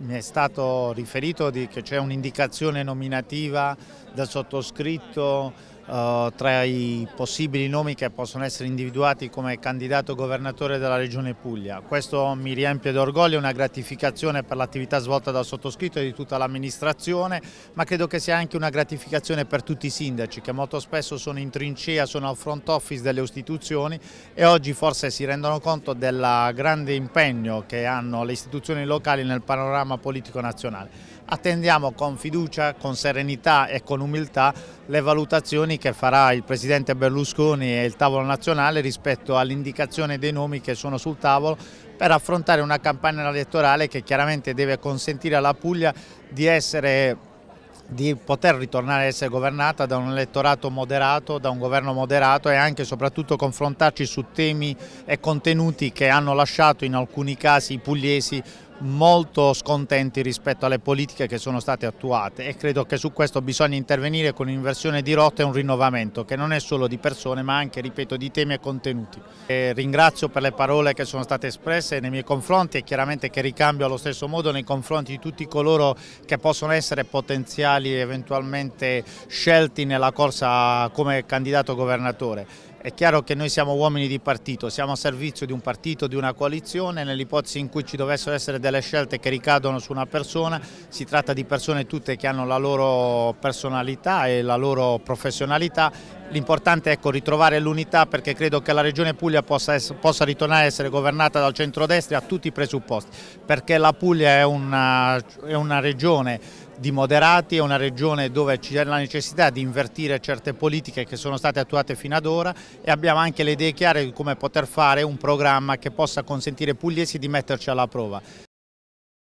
Mi è stato riferito che c'è un'indicazione nominativa dal sottoscritto eh, tra i possibili nomi che possono essere individuati come candidato governatore della Regione Puglia. Questo mi riempie d'orgoglio, è una gratificazione per l'attività svolta dal sottoscritto e di tutta l'amministrazione, ma credo che sia anche una gratificazione per tutti i sindaci che molto spesso sono in trincea, sono al front office delle istituzioni e oggi forse si rendono conto del grande impegno che hanno le istituzioni locali nel panorama politico nazionale attendiamo con fiducia, con serenità e con umiltà le valutazioni che farà il Presidente Berlusconi e il tavolo nazionale rispetto all'indicazione dei nomi che sono sul tavolo per affrontare una campagna elettorale che chiaramente deve consentire alla Puglia di essere di poter ritornare a essere governata da un elettorato moderato, da un governo moderato e anche e soprattutto confrontarci su temi e contenuti che hanno lasciato in alcuni casi i pugliesi molto scontenti rispetto alle politiche che sono state attuate e credo che su questo bisogna intervenire con un'inversione di rotta e un rinnovamento che non è solo di persone ma anche, ripeto, di temi e contenuti. E ringrazio per le parole che sono state espresse nei miei confronti e chiaramente che ricambio allo stesso modo nei confronti di tutti coloro che possono essere potenziali eventualmente scelti nella corsa come candidato governatore è chiaro che noi siamo uomini di partito, siamo a servizio di un partito, di una coalizione, nell'ipotesi in cui ci dovessero essere delle scelte che ricadono su una persona, si tratta di persone tutte che hanno la loro personalità e la loro professionalità, l'importante è ecco, ritrovare l'unità perché credo che la Regione Puglia possa, possa, ritornare a essere governata dal centrodestra a tutti i presupposti, perché la Puglia è una, è una regione di moderati, è una regione dove c'è la necessità di invertire certe politiche che sono state attuate fino ad ora e abbiamo anche le idee chiare di come poter fare un programma che possa consentire ai pugliesi di metterci alla prova.